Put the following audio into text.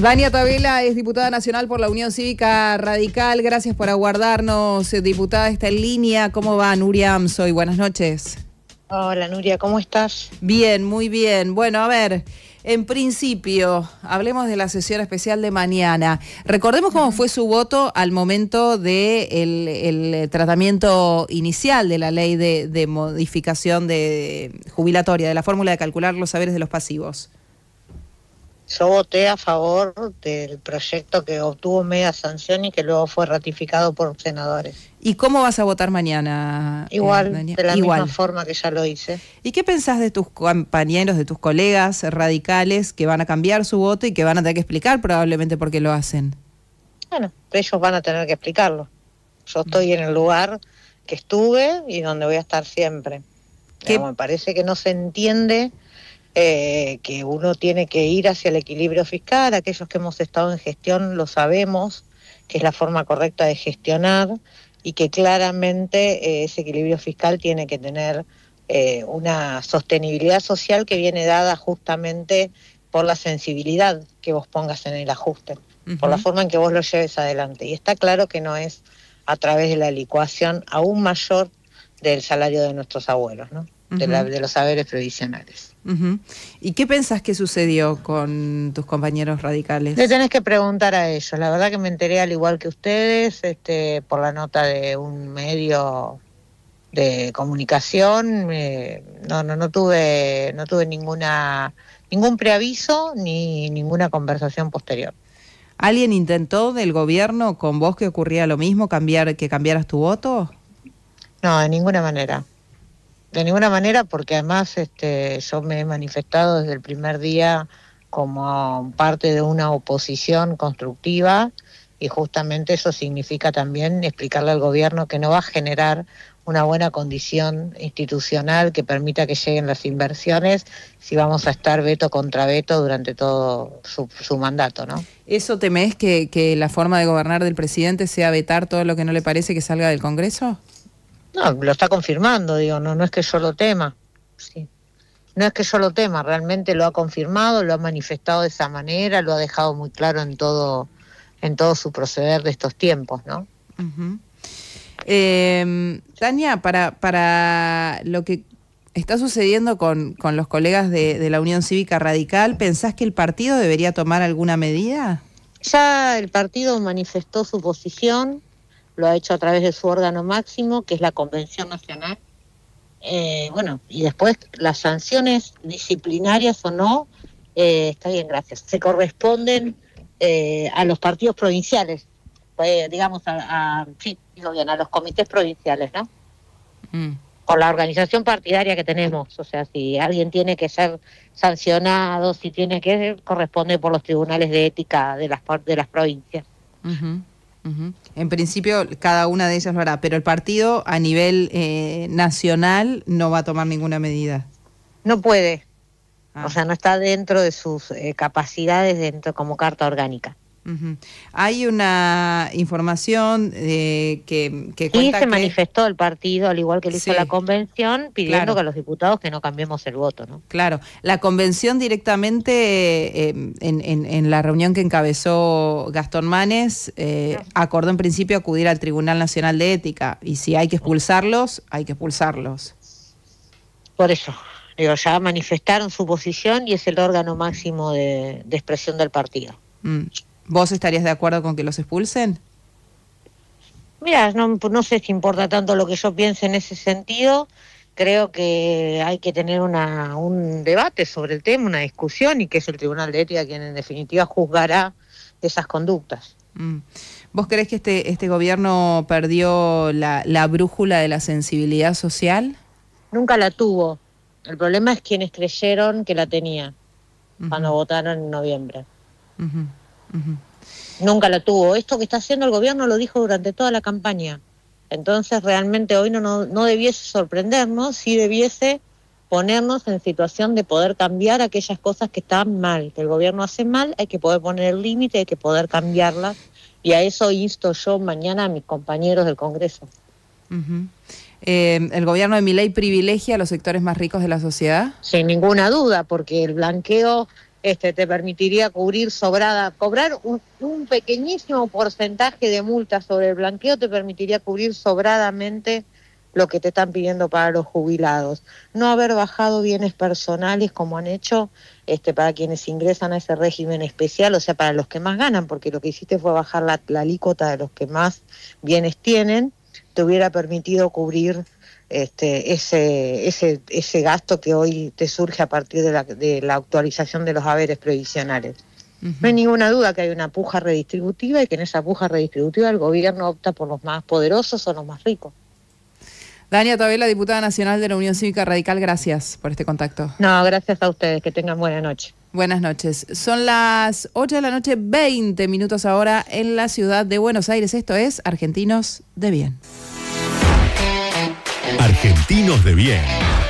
Dania Tabela es diputada nacional por la Unión Cívica Radical. Gracias por aguardarnos, eh, diputada. Está en línea. ¿Cómo va Nuria Amsoy? Buenas noches. Hola Nuria, ¿cómo estás? Bien, muy bien. Bueno, a ver, en principio, hablemos de la sesión especial de mañana. Recordemos cómo fue su voto al momento del de el tratamiento inicial de la ley de, de modificación de eh, jubilatoria, de la fórmula de calcular los saberes de los pasivos. Yo voté a favor del proyecto que obtuvo media sanción y que luego fue ratificado por senadores. ¿Y cómo vas a votar mañana? Eh, Igual, de la misma forma que ya lo hice. ¿Y qué pensás de tus compañeros, de tus colegas radicales que van a cambiar su voto y que van a tener que explicar probablemente por qué lo hacen? Bueno, ellos van a tener que explicarlo. Yo estoy en el lugar que estuve y donde voy a estar siempre. me parece que no se entiende eh, que uno tiene que ir hacia el equilibrio fiscal, aquellos que hemos estado en gestión lo sabemos, que es la forma correcta de gestionar y que claramente eh, ese equilibrio fiscal tiene que tener eh, una sostenibilidad social que viene dada justamente por la sensibilidad que vos pongas en el ajuste, por la forma en que vos lo lleves adelante. Y está claro que no es a través de la licuación aún mayor del salario de nuestros abuelos, ¿no? de, los saberes provisionales ¿Y qué pensás que sucedió con tus compañeros radicales? Le tenés que preguntar a ellos. La verdad que me enteré al igual que ustedes este, por la nota de un medio de comunicación. no, no, no tuve, no tuve ninguna, ningún preaviso ni ninguna conversación posterior. ¿Alguien intentó del gobierno con vos que ocurría lo mismo cambiar que cambiaras tu voto? No, de ninguna manera de ninguna manera, porque además este, yo me he manifestado desde el primer día como parte de una oposición constructiva y justamente eso significa también explicarle al gobierno que no va a generar una buena condición institucional que permita que lleguen las inversiones si vamos a estar veto contra veto durante todo su, mandato, ¿no? ¿Eso temes que, que la forma de gobernar del presidente sea vetar todo lo que no le parece que salga del Congreso? No, lo está confirmando, digo, no, no es que yo solo tema. Sí. No es que yo solo tema, realmente lo ha confirmado, lo ha manifestado de esa manera, lo ha dejado muy claro en todo, en todo su proceder de estos tiempos, ¿no? Eh, Tania, para, para lo que está sucediendo con, los colegas de, de, la Unión Cívica Radical, ¿pensás que el partido debería tomar alguna medida? Ya el partido manifestó su posición, lo ha hecho a través de su órgano máximo, que es la Convención Nacional. Eh, bueno, y después las sanciones disciplinarias o no, eh, está bien, gracias, se corresponden eh, a los partidos provinciales, digamos, a, bien, a los comités provinciales, ¿no? Con mm. la organización partidaria que tenemos, o sea, si alguien tiene que ser sancionado, si tiene que, corresponde por los tribunales de ética de las, de las provincias. En principio, cada una de ellas lo hará, pero el partido a nivel eh, nacional no va a tomar ninguna medida. No puede. Ah. O sea, no está dentro de sus eh, capacidades dentro como carta orgánica. Hay una información eh, que, que sí, se manifestó el partido, al igual que lo hizo la convención, pidiendo que a los diputados que no cambiemos el voto, ¿no? Claro. La convención directamente, eh, en, la reunión que encabezó Gastón Manes, eh, acordó en principio acudir al Tribunal Nacional de Ética, y si hay que expulsarlos, hay que expulsarlos. Por eso, digo, ya manifestaron su posición y es el órgano máximo de, expresión del partido. Mm. ¿Vos estarías de acuerdo con que los expulsen? Mira, no, sé si importa tanto lo que yo piense en ese sentido. Creo que hay que tener un debate sobre el tema, una discusión, y que es el Tribunal de Ética quien en definitiva juzgará esas conductas. Mm. ¿Vos crees que este, este gobierno perdió la, brújula de la sensibilidad social? Nunca la tuvo. El problema es quienes creyeron que la tenía cuando votaron en noviembre. Nunca la tuvo. Esto que está haciendo el gobierno lo dijo durante toda la campaña. Entonces realmente hoy no, no, debiese sorprendernos, sí debiese ponernos en situación de poder cambiar aquellas cosas que están mal, que el gobierno hace mal, hay que poder poner el límite, hay que poder cambiarlas. Y a eso insto yo mañana a mis compañeros del Congreso. Eh, ¿El gobierno de ley privilegia a los sectores más ricos de la sociedad? Sin ninguna duda, porque el blanqueo este, te permitiría cubrir sobrada, cobrar un, pequeñísimo porcentaje de multa sobre el blanqueo te permitiría cubrir sobradamente lo que te están pidiendo para los jubilados. No haber bajado bienes personales como han hecho este, para quienes ingresan a ese régimen especial, o sea, para los que más ganan, porque lo que hiciste fue bajar la, la alícuota de los que más bienes tienen te hubiera permitido cubrir este, ese, ese, gasto que hoy te surge a partir de la, actualización de los haberes provisionales No hay ninguna duda que hay una puja redistributiva y que en esa puja redistributiva el gobierno opta por los más poderosos o los más ricos. Dania Tabela, diputada nacional de la Unión Cívica Radical, gracias por este contacto. No, gracias a ustedes. Que tengan buena noche. Buenas noches. Son las 8 de la noche, 20 minutos ahora en la ciudad de Buenos Aires. Esto es Argentinos de Bien. Argentinos de Bien.